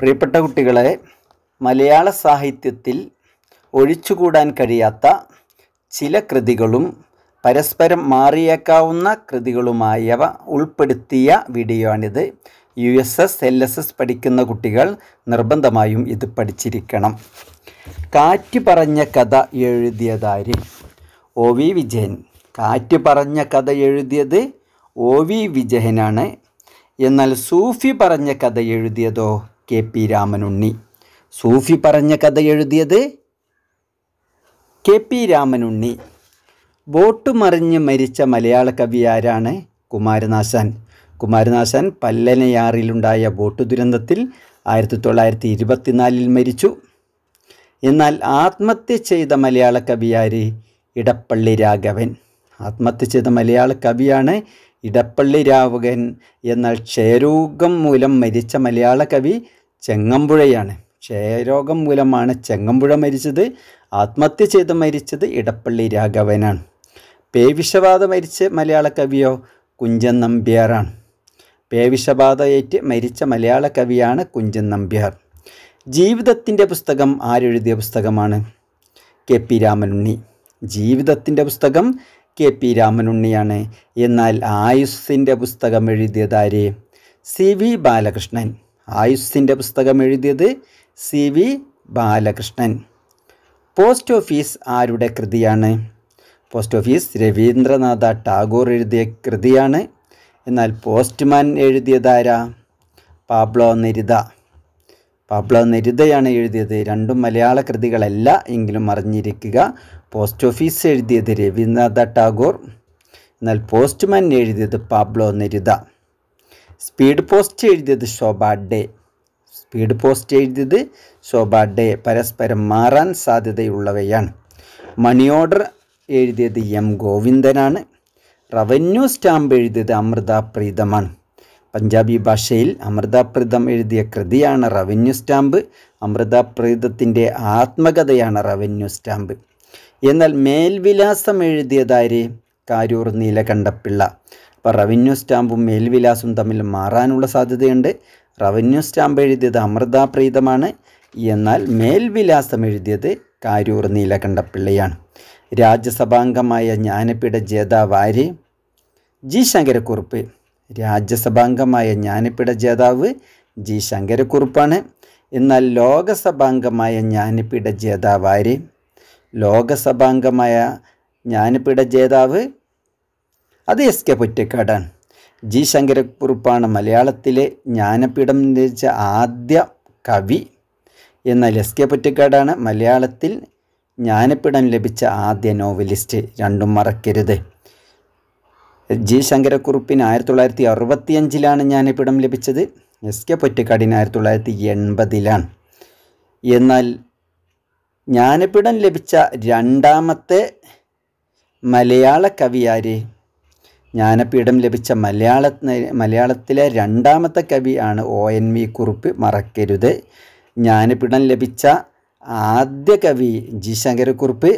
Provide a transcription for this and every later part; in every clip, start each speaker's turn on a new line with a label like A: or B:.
A: പ്രിയപ്പെട്ട കുട്ടികളെ മലയാള സാഹിത്യത്തിൽ ഒഴിച്ചുകൂടാൻ കഴിയാത്ത ചില കൃതികളും പരസ്പരം മാറിയേക്കാവുന്ന കൃതികളുമായവ ഉൾപ്പെടുത്തിയ വീഡിയോ ആണിത് U S S L S S പഠിക്കുന്ന കുട്ടികൾ നിർബന്ധമായും ഇത് പഠിച്ചിരിക്കണം കാറ്റ് പറഞ്ഞ കഥ എഴുതിയതാര് ഒ വി വിജയൻ കാറ്റ് പറഞ്ഞ കഥ എഴുതിയത് ഒ വി വിജയനാണ് എന്നാൽ സൂഫി പറഞ്ഞ കഥ എഴുതിയതോ കെ പി രാമനുണ്ണി സൂഫി പറഞ്ഞ കഥ എഴുതിയത് കെ പി രാമനുണ്ണി ബോട്ട് മറിഞ്ഞ് മരിച്ച മലയാള കവി ആരാണ് കുമാരനാശാൻ കുമാരനാശാൻ പല്ലനയാറിലുണ്ടായ ബോട്ട് ദുരന്തത്തിൽ ആയിരത്തി തൊള്ളായിരത്തി ഇരുപത്തിനാലിൽ മരിച്ചു എന്നാൽ ആത്മഹത്യ ചെയ്ത മലയാള കവിയാർ ഇടപ്പള്ളി രാഘവൻ ആത്മഹത്യ ചെയ്ത മലയാള കവിയാണ് ഇടപ്പള്ളി രാവകൻ എന്നാൽ ക്ഷയരോഗം മൂലം മരിച്ച മലയാള കവി ചെങ്ങമ്പുഴയാണ് ക്ഷയരോഗം മൂലമാണ് ചെങ്ങമ്പുഴ മരിച്ചത് ആത്മഹത്യ ചെയ്ത് മരിച്ചത് ഇടപ്പള്ളി രാഘവനാണ് പേവിഷബാധ മരിച്ച മലയാള കവിയോ കുഞ്ചൻ നമ്പ്യാറാണ് പേവിഷബാധയേറ്റ് മരിച്ച മലയാള കവിയാണ് കുഞ്ചൻ നമ്പ്യാർ ജീവിതത്തിൻ്റെ പുസ്തകം ആരെഴുതിയ പുസ്തകമാണ് കെ പി രാമനുണ്ണി ജീവിതത്തിൻ്റെ പുസ്തകം കെ പി രാമനുണ്ണിയാണ് എന്നാൽ ആയുസ്സിൻ്റെ പുസ്തകം ആര് സി വി ബാലകൃഷ്ണൻ ആയുസ്സിൻ്റെ പുസ്തകം എഴുതിയത് C V Balakrishnan post office ആരുടെ കൃതിയാണ് പോസ്റ്റ് ഓഫീസ് രവീന്ദ്രനാഥ ടാഗോർ എഴുതിയ കൃതിയാണ് എന്നാൽ പോസ്റ്റ്മാൻ എഴുതിയതാരാ പാബ്ലോ നിരിത പാപ്ല നെരുതയാണ് എഴുതിയത് രണ്ടും മലയാള കൃതികളല്ല എങ്കിലും അറിഞ്ഞിരിക്കുക പോസ്റ്റ് ഓഫീസ് എഴുതിയത് രവീന്ദ്രനാഥ ടാഗോർ എന്നാൽ പോസ്റ്റ്മാൻ എഴുതിയത് പാബ്ലോ നെരുത സ്പീഡ് പോസ്റ്റ് എഴുതിയത് ശോഭ ഡേ സ്പീഡ് പോസ്റ്റ് എഴുതിയത് ശോഭ ഡേ പരസ്പരം മാറാൻ സാധ്യതയുള്ളവയാണ് മണി ഓർഡർ എഴുതിയത് എം ഗോവിന്ദനാണ് റവന്യൂ സ്റ്റാമ്പ് എഴുതിയത് അമൃത പ്രീതമാണ് പഞ്ചാബി ഭാഷയിൽ അമൃതാപ്രീതം എഴുതിയ കൃതിയാണ് റവന്യൂ സ്റ്റാമ്പ് അമൃതാപ്രീതത്തിൻ്റെ ആത്മകഥയാണ് റവന്യൂ സ്റ്റാമ്പ് എന്നാൽ മേൽവിലാസം എഴുതിയതാര് കാരൂർ നീലകണ്ഠപ്പിള്ള അപ്പോൾ റവന്യൂ സ്റ്റാമ്പും മേൽവിലാസും തമ്മിൽ മാറാനുള്ള സാധ്യതയുണ്ട് റവന്യൂ സ്റ്റാമ്പ് എഴുതിയത് അമൃതാപ്രീതമാണ് എന്നാൽ മേൽവിലാസം എഴുതിയത് കാരൂർ നീലകണ്ഠപ്പിള്ളയാണ് രാജ്യസഭാംഗമായ ജ്ഞാനപീഠ ജേതാവ് ജി ശങ്കരക്കുറുപ്പ് രാജ്യസഭാംഗമായ ജ്ഞാനപ്പിട ജേതാവ് ജി ശങ്കരക്കുറുപ്പാണ് എന്നാൽ ലോകസഭാംഗമായ ജ്ഞാനപ്പിട ജേതാവ് ആര് ലോകസഭാംഗമായ ജ്ഞാനപ്പിട ജേതാവ് അത് എസ് കെ പൊറ്റക്കാടാണ് ജി ശങ്കരക്കുറുപ്പാണ് മലയാളത്തിലെ ജ്ഞാനപീഠം രചിച്ച ആദ്യ കവി എന്നാൽ എസ് കെ പൊറ്റക്കാടാണ് മലയാളത്തിൽ ജ്ഞാനപീഠം ലഭിച്ച ആദ്യ നോവലിസ്റ്റ് രണ്ടും മറക്കരുത് ജി ശങ്കരക്കുറുപ്പിന് ആയിരത്തി തൊള്ളായിരത്തി ഞാൻ ജ്ഞാനപീഠം ലഭിച്ചത് എസ് കെ പൊറ്റക്കാടിന് ആയിരത്തി തൊള്ളായിരത്തി എൺപതിലാണ് എന്നാൽ ജ്ഞാനപീഠം ലഭിച്ച രണ്ടാമത്തെ മലയാള കവിയാര് ജ്ഞാനപീഠം ലഭിച്ച മലയാള മലയാളത്തിലെ രണ്ടാമത്തെ കവി ആണ് ഒ എൻ വി കുറുപ്പ് മറക്കരുത് ജ്ഞാനപീഠം ലഭിച്ച ആദ്യ കവി ജി ശങ്കരക്കുറുപ്പ്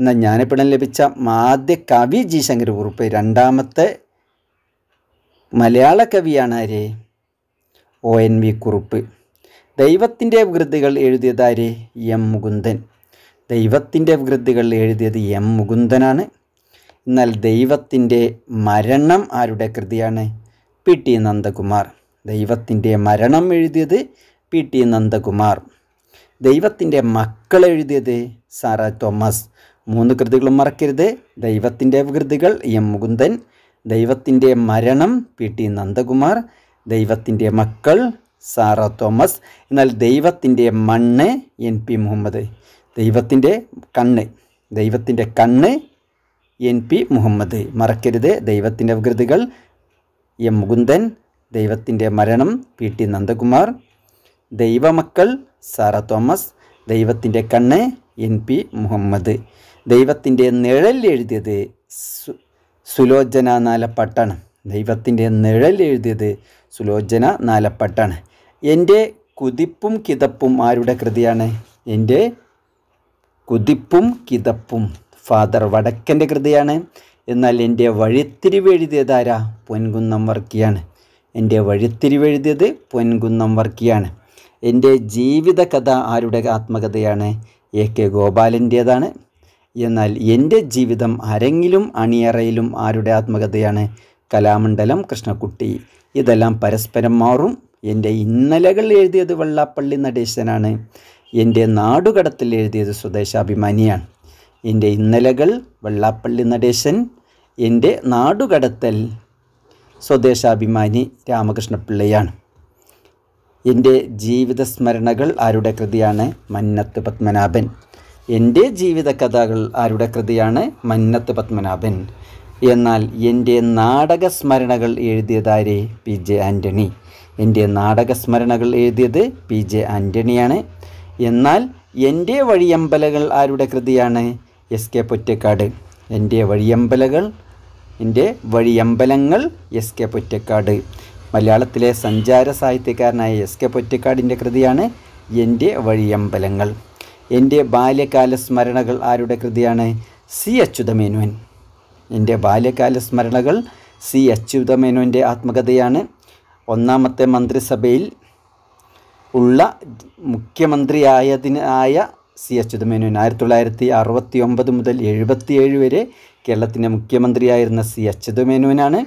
A: എന്ന ജ്ഞാനപീഠം ലഭിച്ച ആദ്യ കവി ജി ശങ്കർ കുറുപ്പ് രണ്ടാമത്തെ മലയാള കവിയാണ് ആര് ഒ എൻ വി കുറുപ്പ് ദൈവത്തിൻ്റെ വികൃതികൾ എഴുതിയത് ആര് എം മുകുന്ദൻ ദൈവത്തിൻ്റെ വികൃതികൾ എഴുതിയത് എം മുകുന്ദനാണ് എന്നാൽ ദൈവത്തിൻ്റെ മരണം ആരുടെ കൃതിയാണ് പി ടി നന്ദകുമാർ ദൈവത്തിൻ്റെ മരണം എഴുതിയത് പി ടി നന്ദകുമാർ ദൈവത്തിൻ്റെ മക്കൾ എഴുതിയത് സാറ തോമസ് മൂന്ന് കൃതികളും മറക്കരുത് ദൈവത്തിൻ്റെ കൃതികൾ എം മുകുന്ദൻ ദൈവത്തിൻ്റെ മരണം പി ടി നന്ദകുമാർ ദൈവത്തിൻ്റെ മക്കൾ സാറ തോമസ് എന്നാൽ ദൈവത്തിൻ്റെ മണ്ണ് എൻ പി മുഹമ്മദ് ദൈവത്തിൻ്റെ കണ്ണ് ദൈവത്തിൻ്റെ കണ്ണ് എൻ പി മുഹമ്മദ് മറക്കരുത് ദൈവത്തിൻ്റെ കൃതികൾ എം മുകുന്ദൻ ദൈവത്തിൻ്റെ മരണം പി ടി നന്ദകുമാർ ദൈവമക്കൾ സാറ തോമസ് ദൈവത്തിൻ്റെ കണ്ണ് എൻ പി മുഹമ്മദ് ദൈവത്തിൻ്റെ സു സുലോചന നാലപ്പട്ടാണ് ദൈവത്തിൻ്റെ എഴുതിയത് സുലോചന നാലപ്പട്ടാണ് എൻ്റെ കുതിപ്പും കിതപ്പും ആരുടെ കൃതിയാണ് എൻ്റെ കുതിപ്പും കിതപ്പും ഫാദർ വടക്കൻ്റെ കൃതിയാണ് എന്നാൽ എൻ്റെ വഴിത്തിരിവ് എഴുതിയത് ആരാ പൊൻകുന്നം വർക്കിയാണ് എൻ്റെ വഴിത്തിരിവ് എഴുതിയത് പൊൻകുന്നം വർക്കിയാണ് എൻ്റെ ജീവിതകഥ ആരുടെ ആത്മകഥയാണ് എ കെ ഗോപാലിൻ്റേതാണ് എന്നാൽ എൻ്റെ ജീവിതം അരങ്ങിലും അണിയറയിലും ആരുടെ ആത്മകഥയാണ് കലാമണ്ഡലം കൃഷ്ണക്കുട്ടി ഇതെല്ലാം പരസ്പരം മാറും എൻ്റെ ഇന്നലകൾ എഴുതിയത് വെള്ളാപ്പള്ളി നടേശനാണ് എൻ്റെ നാടുകടത്തിൽ എഴുതിയത് സ്വദേശാഭിമാനിയാണ് എൻ്റെ ഇന്നലകൾ വെള്ളാപ്പള്ളി നടേശൻ എൻ്റെ നാടുകടത്തൽ സ്വദേശാഭിമാനി രാമകൃഷ്ണപിള്ളയാണ് എൻ്റെ ജീവിതസ്മരണകൾ ആരുടെ കൃതിയാണ് മന്നത്ത് പത്മനാഭൻ എൻ്റെ ജീവിതകഥകൾ ആരുടെ കൃതിയാണ് മന്നത്ത് പത്മനാഭൻ എന്നാൽ എൻ്റെ നാടക സ്മരണകൾ എഴുതിയതാരെ പി ജെ ആൻ്റണി എൻ്റെ നാടക സ്മരണകൾ എഴുതിയത് പി ജെ ആൻ്റണിയാണ് എന്നാൽ എൻ്റെ വഴിയമ്പലകൾ ആരുടെ കൃതിയാണ് എസ് കെ പൊറ്റക്കാട് എൻ്റെ വഴിയമ്പലകൾ എൻ്റെ വഴിയമ്പലങ്ങൾ എസ് കെ പൊറ്റക്കാട് മലയാളത്തിലെ സഞ്ചാര സാഹിത്യകാരനായ എസ് കെ പൊറ്റക്കാടിൻ്റെ കൃതിയാണ് എൻ്റെ വഴിയമ്പലങ്ങൾ എൻ്റെ ബാല്യകാല സ്മരണകൾ ആരുടെ കൃതിയാണ് സി അച്യുതമേനോൻ എൻ്റെ ബാല്യകാല സ്മരണകൾ സി അച്യുതമേനോൻ്റെ ആത്മകഥയാണ് ഒന്നാമത്തെ മന്ത്രിസഭയിൽ ഉള്ള മുഖ്യമന്ത്രിയായതിനായ സി അച്യുതമേനോൻ ആയിരത്തി തൊള്ളായിരത്തി അറുപത്തി ഒമ്പത് മുതൽ എഴുപത്തിയേഴ് വരെ കേരളത്തിൻ്റെ മുഖ്യമന്ത്രിയായിരുന്ന സി അച്യുതമേനോനാണ്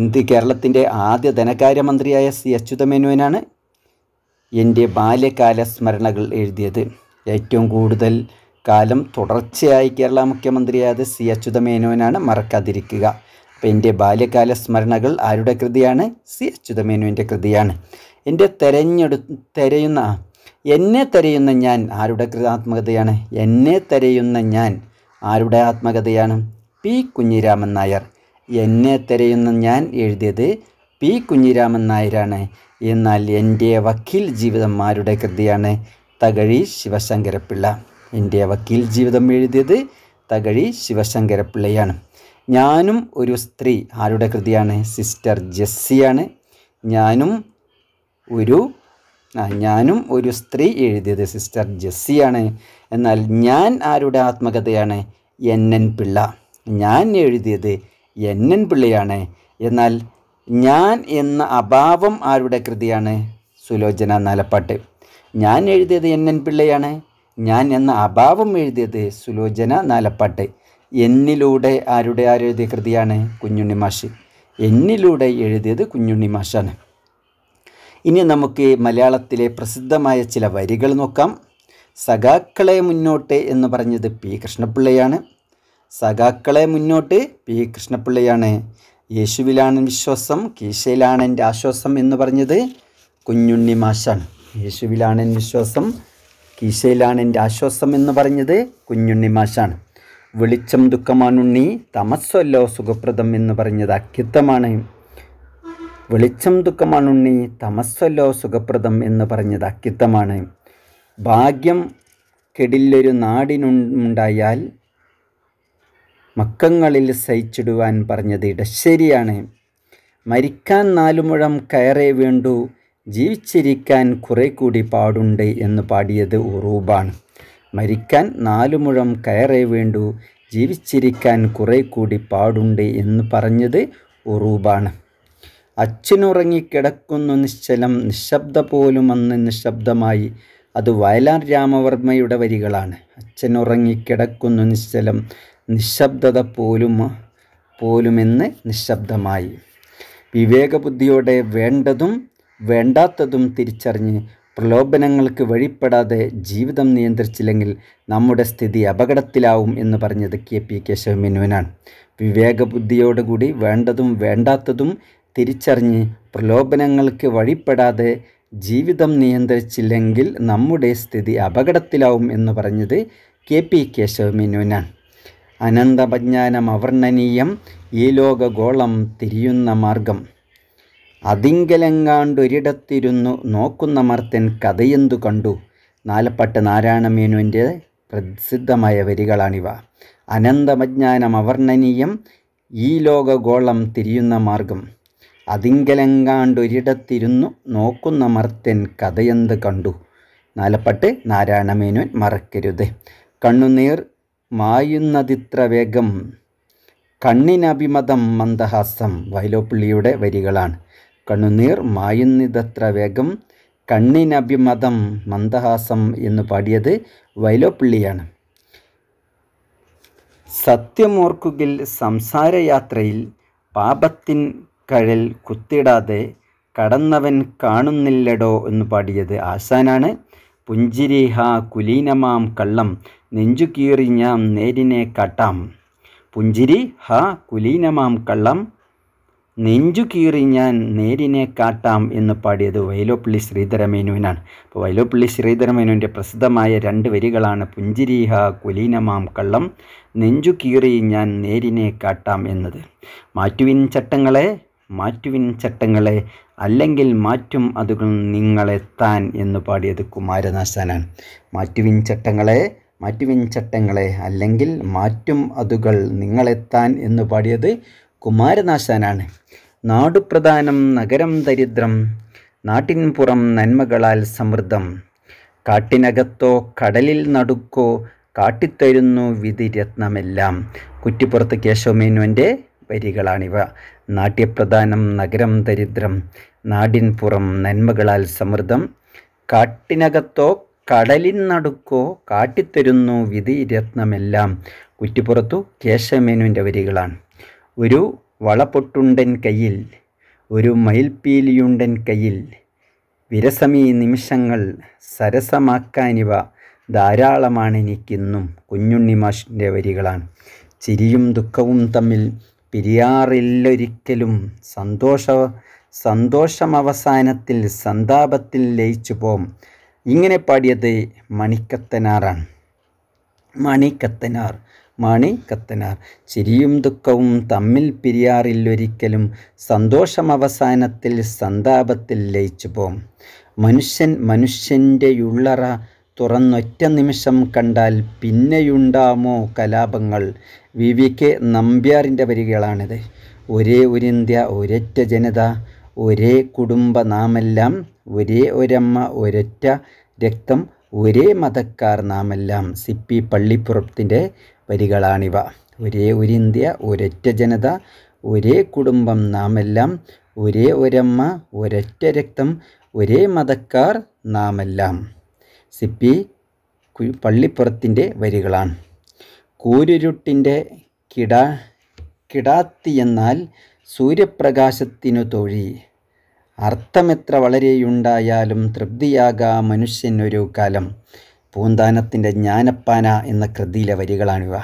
A: ഇന്ത്യ കേരളത്തിൻ്റെ ആദ്യ ധനകാര്യമന്ത്രിയായ സി അച്യുതമേനോനാണ് എൻ്റെ ബാല്യകാല സ്മരണകൾ എഴുതിയത് ഏറ്റവും കൂടുതൽ കാലം തുടർച്ചയായി കേരള മുഖ്യമന്ത്രിയായത് സി മേനോനാണ് മറക്കാതിരിക്കുക അപ്പോൾ എൻ്റെ ബാല്യകാല സ്മരണകൾ ആരുടെ കൃതിയാണ് സി മേനുവിൻ്റെ കൃതിയാണ് എൻ്റെ തെരഞ്ഞെടു തെരയുന്ന എന്നെ തെരയുന്ന ഞാൻ ആരുടെ ആത്മകഥയാണ് എന്നെ തെരയുന്ന ഞാൻ ആരുടെ ആത്മകഥയാണ് പി കുഞ്ഞിരാമൻ നായർ എന്നെ തിരയുന്ന ഞാൻ എഴുതിയത് പി കുഞ്ഞിരാമൻ നായരാണ് എന്നാൽ എൻ്റെ വക്കീൽ ജീവിതം ആരുടെ കൃതിയാണ് തകഴി ശിവശങ്കരപ്പിള്ള എൻ്റെ വക്കീൽ ജീവിതം എഴുതിയത് തകഴി ശിവശങ്കരപ്പിള്ളയാണ് ഞാനും ഒരു സ്ത്രീ ആരുടെ കൃതിയാണ് സിസ്റ്റർ ജെസ്സിയാണ് ഞാനും ഒരു ഞാനും ഒരു സ്ത്രീ എഴുതിയത് സിസ്റ്റർ ജെസ്സിയാണ് എന്നാൽ ഞാൻ ആരുടെ ആത്മകഥയാണ് എൻ എൻ പിള്ള ഞാൻ എഴുതിയത് എൻ എൻ പിള്ളയാണ് എന്നാൽ ഞാൻ എന്ന അഭാവം ആരുടെ കൃതിയാണ് സുലോചന നാലപ്പാട്ട് ഞാൻ എഴുതിയത് എൻ എൻ പിള്ളയാണ് ഞാൻ എന്ന അഭാവം എഴുതിയത് സുലോചന നാലപ്പാട്ട് എന്നിലൂടെ ആരുടെ ആരെഴുതിയ കൃതിയാണ് കുഞ്ഞുണ്ണി മാഷ് എന്നിലൂടെ എഴുതിയത് കുഞ്ഞുണ്ണി മാഷാണ് ഇനി നമുക്ക് മലയാളത്തിലെ പ്രസിദ്ധമായ ചില വരികൾ നോക്കാം സഖാക്കളെ മുന്നോട്ട് എന്ന് പറഞ്ഞത് പി കൃഷ്ണപിള്ളയാണ് സഖാക്കളെ മുന്നോട്ട് പി കൃഷ്ണപിള്ളയാണ് യേശുവിലാണ് വിശ്വാസം കീശയിലാണ് എൻ്റെ ആശ്വാസം എന്ന് പറഞ്ഞത് കുഞ്ഞുണ്ണി മാഷാണ് യേശുവിലാണ് എൻ്റെ വിശ്വാസം കീശയിലാണ് എൻ്റെ ആശ്വാസം എന്ന് പറഞ്ഞത് കുഞ്ഞുണ്ണി മാഷാണ് വെളിച്ചം ദുഃഖമാണുണ്ണി തമസ്സല്ലോ സുഖപ്രദം എന്ന് പറഞ്ഞത് അക്കിത്തമാണ് വെളിച്ചം ദുഃഖമാണുണ്ണി തമസ്സല്ലോ സുഖപ്രദം എന്ന് പറഞ്ഞത് അക്കിത്തമാണ് ഭാഗ്യം കെടില്ലൊരു നാടിനുണ്ടായാൽ മക്കങ്ങളിൽ സഹിച്ചിടുവാൻ പറഞ്ഞത് ഇടശ്ശേരിയാണ് മരിക്കാൻ നാലുമുഴം കയറേ വേണ്ടു ജീവിച്ചിരിക്കാൻ കുറെ കൂടി പാടുണ്ട് എന്ന് പാടിയത് ഉറൂബാണ് മരിക്കാൻ നാലുമുഴം കയറേ വേണ്ടു ജീവിച്ചിരിക്കാൻ കുറെ കൂടി പാടുണ്ട് എന്ന് പറഞ്ഞത് ഉറൂബാണ് അച്ഛനുറങ്ങിക്കിടക്കുന്നു നിശ്ചലം നിശബ്ദ പോലും അന്ന് നിശബ്ദമായി അത് വയലാർ രാമവർമ്മയുടെ വരികളാണ് അച്ഛനുറങ്ങിക്കിടക്കുന്നു നിശ്ചലം നിശബ്ദത പോലും പോലുമെന്ന് നിശബ്ദമായി വിവേകബുദ്ധിയോടെ വേണ്ടതും വേണ്ടാത്തതും തിരിച്ചറിഞ്ഞ് പ്രലോഭനങ്ങൾക്ക് വഴിപ്പെടാതെ ജീവിതം നിയന്ത്രിച്ചില്ലെങ്കിൽ നമ്മുടെ സ്ഥിതി അപകടത്തിലാവും എന്ന് പറഞ്ഞത് കെ പി കേശവ മേനോനാണ് വിവേകബുദ്ധിയോടുകൂടി വേണ്ടതും വേണ്ടാത്തതും തിരിച്ചറിഞ്ഞ് പ്രലോഭനങ്ങൾക്ക് വഴിപ്പെടാതെ ജീവിതം നിയന്ത്രിച്ചില്ലെങ്കിൽ നമ്മുടെ സ്ഥിതി അപകടത്തിലാവും എന്ന് പറഞ്ഞത് കെ പി കേശവ മേനോനാണ് അനന്തപജ്ഞാനം അവർണ്ണനീയം ഈ ലോകഗോളം തിരിയുന്ന മാർഗം അതിങ്കലെങ്ങാണ്ടൊരിടത്തിരുന്നു നോക്കുന്ന മർത്തൻ കഥയെന്തു കണ്ടു നാലപ്പാട്ട് നാരായണമേനുവിൻ്റെ പ്രസിദ്ധമായ വരികളാണിവ അനന്തമജ്ഞാനം അവർണ്ണനീയം ഈ ലോകഗോളം തിരിയുന്ന മാർഗം അതിങ്കലെങ്ങാണ്ടൊരിടത്തിരുന്നു നോക്കുന്ന മർത്തൻ കഥയെന്ത് കണ്ടു നാലപ്പാട്ട് നാരായണമേനോൻ മറക്കരുത് കണ്ണുനീർ മായുന്നതിത്ര വേഗം കണ്ണിനഭിമതം മന്ദഹാസം വൈലോപ്പിള്ളിയുടെ വരികളാണ് കണ്ണുനീർ മായുന്നിതത്ര വേഗം കണ്ണിനഭിമതം മന്ദഹാസം എന്ന് പാടിയത് വൈലോപ്പിള്ളിയാണ് സത്യമോർക്കുകിൽ സംസാരയാത്രയിൽ പാപത്തിൻ കഴൽ കുത്തിടാതെ കടന്നവൻ കാണുന്നില്ലടോ എന്ന് പാടിയത് ആശാനാണ് പുഞ്ചിരി കുലീനമാം കള്ളം നെഞ്ചു കീറി നേരിനെ കാട്ടാം പുഞ്ചിരി ഹ കുലീനമാം കള്ളം നെഞ്ചു കീറി ഞാൻ നേരിനെ കാട്ടാം എന്ന് പാടിയത് വൈലോപ്പള്ളി ശ്രീധരമേനുവിനാണ് അപ്പോൾ വൈലോപ്പള്ളി ശ്രീധരമേനുവിൻ്റെ പ്രസിദ്ധമായ രണ്ട് വരികളാണ് പുഞ്ചിരീഹ കുലീനമാം കള്ളം നെഞ്ചു കീറി ഞാൻ നേരിനെ കാട്ടാം എന്നത് മാറ്റുവിൻ ചട്ടങ്ങളെ മാറ്റുവിൻ ചട്ടങ്ങളെ അല്ലെങ്കിൽ മാറ്റും അതുകൾ നിങ്ങളെ താൻ എന്ന് പാടിയത് കുമാരനാശാനാണ് മാറ്റുവിൻ ചട്ടങ്ങളെ മാറ്റുവിൻ ചട്ടങ്ങളെ അല്ലെങ്കിൽ മാറ്റും അതുകൾ നിങ്ങളെത്താൻ എന്ന് പാടിയത് കുമാരനാശാനാണ് നാടുപ്രധാനം നഗരം ദരിദ്രം നാട്ടിൻപുറം നന്മകളാൽ സമൃദ്ധം കാട്ടിനകത്തോ കടലിൽ നടുക്കോ കാട്ടിത്തരുന്നു വിധിരത്നമെല്ലാം കുറ്റിപ്പുറത്ത് കേശവമേനുവൻ്റെ വരികളാണിവ നാട്യപ്രധാനം നഗരം ദരിദ്രം നാടിൻപുറം നന്മകളാൽ സമൃദ്ധം കാട്ടിനകത്തോ കടലിൻ നടുക്കോ കാട്ടിത്തരുന്നു വിധിരത്നമെല്ലാം കുറ്റിപ്പുറത്തു കേശവമേനുവിൻ്റെ വരികളാണ് ഒരു വളപൊട്ടുണ്ടൻ കയ്യിൽ ഒരു മയിൽപ്പീലിയുണ്ടൻ കയ്യിൽ വിരസമീ നിമിഷങ്ങൾ സരസമാക്കാനിവ എനിക്കിന്നും കുഞ്ഞുണ്ണി മാഷിൻ്റെ വരികളാണ് ചിരിയും ദുഃഖവും തമ്മിൽ പിരിയാറില്ലൊരിക്കലും സന്തോഷ സന്തോഷമവസാനത്തിൽ സന്താപത്തിൽ ലയിച്ചു പോം ഇങ്ങനെ പാടിയത് മണിക്കത്തനാറാണ് മണിക്കത്തനാർ മാണി കത്തനാർ ചിരിയും ദുഃഖവും തമ്മിൽ പിരിയാറില്ലൊരിക്കലും സന്തോഷം അവസാനത്തിൽ സന്താപത്തിൽ ലയിച്ചു പോം മനുഷ്യൻ മനുഷ്യൻ്റെ ഉള്ളറ തുറന്നൊറ്റ നിമിഷം കണ്ടാൽ പിന്നെയുണ്ടാമോ കലാപങ്ങൾ വി വി കെ നമ്പ്യാറിൻ്റെ വരികളാണിത് ഒരേ ഒരിന്ത്യ ഇന്ത്യ ഒരൊറ്റ ജനത ഒരേ കുടുംബ നാമെല്ലാം ഒരേ ഒരമ്മ ഒരൊറ്റ രക്തം ഒരേ മതക്കാർ നാമെല്ലാം സി പി പള്ളിപ്പുറത്തിൻ്റെ വരികളാണിവ ഒരേ ഒരു ഇന്ത്യ ഒരൊറ്റ ജനത ഒരേ കുടുംബം നാമെല്ലാം ഒരേ ഒരമ്മ ഒരൊറ്റ രക്തം ഒരേ മതക്കാർ നാമെല്ലാം സി പി പള്ളിപ്പുറത്തിൻ്റെ വരികളാണ് കൂരുരുട്ടിൻ്റെ കിടാ എന്നാൽ സൂര്യപ്രകാശത്തിനു തൊഴി അർത്ഥമെത്ര വളരെയുണ്ടായാലും തൃപ്തിയാകാ മനുഷ്യനൊരു കാലം പൂന്താനത്തിൻ്റെ ജ്ഞാനപ്പാന എന്ന കൃതിയിലെ വരികളാണിവ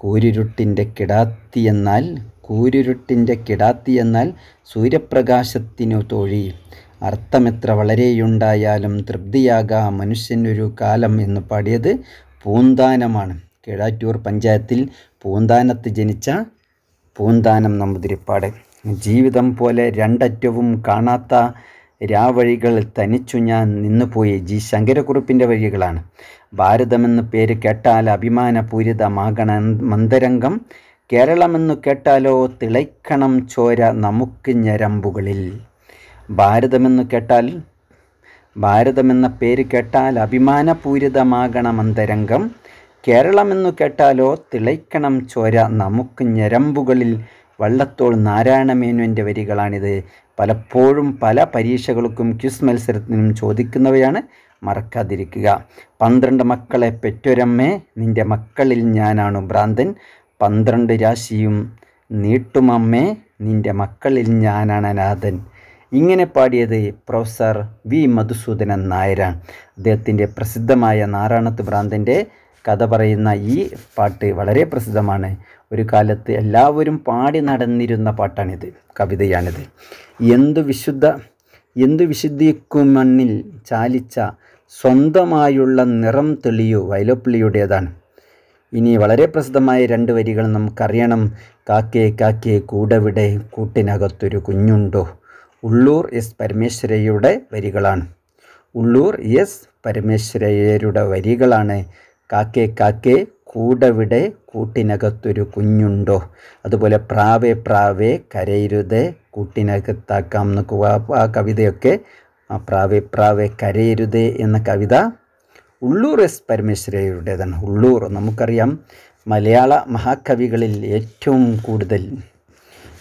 A: കൂരിരുട്ടിൻ്റെ കിടാത്തി എന്നാൽ കൂരിരുട്ടിൻ്റെ കിടാത്തി എന്നാൽ സൂര്യപ്രകാശത്തിനു തോഴി അർത്ഥമെത്ര വളരെയുണ്ടായാലും തൃപ്തിയാകാ മനുഷ്യനൊരു കാലം എന്ന് പാടിയത് പൂന്താനമാണ് കിഴാറ്റൂർ പഞ്ചായത്തിൽ പൂന്താനത്ത് ജനിച്ച പൂന്താനം നമ്പുതിരിപ്പാട് ജീവിതം പോലെ രണ്ടറ്റവും കാണാത്ത രാവഴികൾ തനിച്ചു ഞാൻ നിന്നുപോയി ജി ശങ്കരക്കുറുപ്പിൻ്റെ വഴികളാണ് ഭാരതമെന്ന് പേര് കേട്ടാൽ അഭിമാനപൂരിതമാകണ മന്ദരംഗം കേരളമെന്നു കേട്ടാലോ തിളയ്ക്കണം ചോര നമുക്ക് ഞരമ്പുകളിൽ ഭാരതമെന്നു കേട്ടാൽ ഭാരതമെന്ന പേര് കേട്ടാൽ അഭിമാനപൂരിതമാകണ മന്ദരംഗം കേരളമെന്നു കേട്ടാലോ തിളയ്ക്കണം ചോര നമുക്ക് ഞരമ്പുകളിൽ വള്ളത്തോൾ നാരായണമേനുവിൻ്റെ വരികളാണിത് പലപ്പോഴും പല പരീക്ഷകൾക്കും ക്വിസ് മത്സരത്തിനും ചോദിക്കുന്നവയാണ് മറക്കാതിരിക്കുക പന്ത്രണ്ട് മക്കളെ പെറ്റൊരമ്മേ നിൻ്റെ മക്കളിൽ ഞാനാണ് ഭ്രാന്തൻ പന്ത്രണ്ട് രാശിയും നീട്ടുമമ്മേ നിൻ്റെ മക്കളിൽ ഞാനാണ് അനാഥൻ ഇങ്ങനെ പാടിയത് പ്രൊഫസർ വി മധുസൂദനൻ നായരാണ് അദ്ദേഹത്തിൻ്റെ പ്രസിദ്ധമായ നാരായണത്ത് ഭ്രാന്തൻ്റെ കഥ പറയുന്ന ഈ പാട്ട് വളരെ പ്രസിദ്ധമാണ് ഒരു കാലത്ത് എല്ലാവരും പാടി നടന്നിരുന്ന പാട്ടാണിത് കവിതയാണിത് എന്തു വിശുദ്ധ എന്തു വിശുദ്ധിക്കും മണ്ണിൽ ചാലിച്ച സ്വന്തമായുള്ള നിറം തെളിയു വയലപ്പുള്ളിയുടേതാണ് ഇനി വളരെ പ്രസിദ്ധമായ രണ്ട് വരികൾ നമുക്കറിയണം കാക്കേ കാക്കേ കൂടവിടെ കൂട്ടിനകത്തൊരു കുഞ്ഞുണ്ടോ ഉള്ളൂർ എസ് പരമേശ്വരയുടെ വരികളാണ് ഉള്ളൂർ എസ് പരമേശ്വരയ്യരുടെ വരികളാണ് കാക്കേ കാക്കേ കൂടവിടെ കൂട്ടിനകത്തൊരു കുഞ്ഞുണ്ടോ അതുപോലെ പ്രാവേ പ്രാവേ കരയരുതേ കൂട്ടിനകത്താക്കാം എന്നൊക്കെ ആ കവിതയൊക്കെ ആ പ്രാവേ പ്രാവേ കരയരുതേ എന്ന കവിത ഉള്ളൂർ എസ് പരമേശ്വരയുടേതാണ് ഉള്ളൂർ നമുക്കറിയാം മലയാള മഹാകവികളിൽ ഏറ്റവും കൂടുതൽ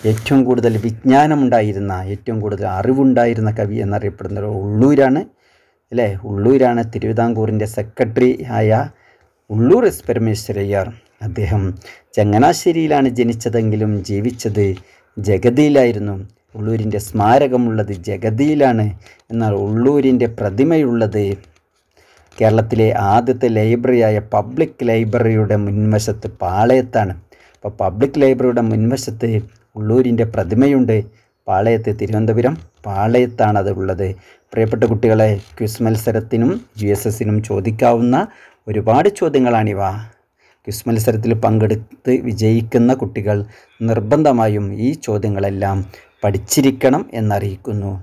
A: ഏറ്റവും കൂടുതൽ വിജ്ഞാനമുണ്ടായിരുന്ന ഏറ്റവും കൂടുതൽ അറിവുണ്ടായിരുന്ന കവി എന്നറിയപ്പെടുന്ന ഉള്ളൂരാണ് അല്ലേ ഉള്ളൂരാണ് തിരുവിതാംകൂറിൻ്റെ സെക്രട്ടറി ആയ ഉള്ളൂർ എസ് പരമേശ്വരയ്യാർ അദ്ദേഹം ചങ്ങനാശ്ശേരിയിലാണ് ജനിച്ചതെങ്കിലും ജീവിച്ചത് ജഗതിയിലായിരുന്നു ഉള്ളൂരിൻ്റെ സ്മാരകമുള്ളത് ജഗതിയിലാണ് എന്നാൽ ഉള്ളൂരിൻ്റെ പ്രതിമയുള്ളത് കേരളത്തിലെ ആദ്യത്തെ ലൈബ്രറിയായ പബ്ലിക് ലൈബ്രറിയുടെ മുൻവശത്ത് പാളയത്താണ് അപ്പോൾ പബ്ലിക് ലൈബ്രറിയുടെ മുൻവശത്ത് ഉള്ളൂരിൻ്റെ പ്രതിമയുണ്ട് പാളയത്ത് തിരുവനന്തപുരം പാളയത്താണത് ഉള്ളത് പ്രിയപ്പെട്ട കുട്ടികളെ ക്വിസ് മത്സരത്തിനും ജി എസ് എസിനും ചോദിക്കാവുന്ന ഒരുപാട് ചോദ്യങ്ങളാണിവ ക്വിസ് മത്സരത്തിൽ പങ്കെടുത്ത് വിജയിക്കുന്ന കുട്ടികൾ നിർബന്ധമായും ഈ ചോദ്യങ്ങളെല്ലാം പഠിച്ചിരിക്കണം എന്നറിയിക്കുന്നു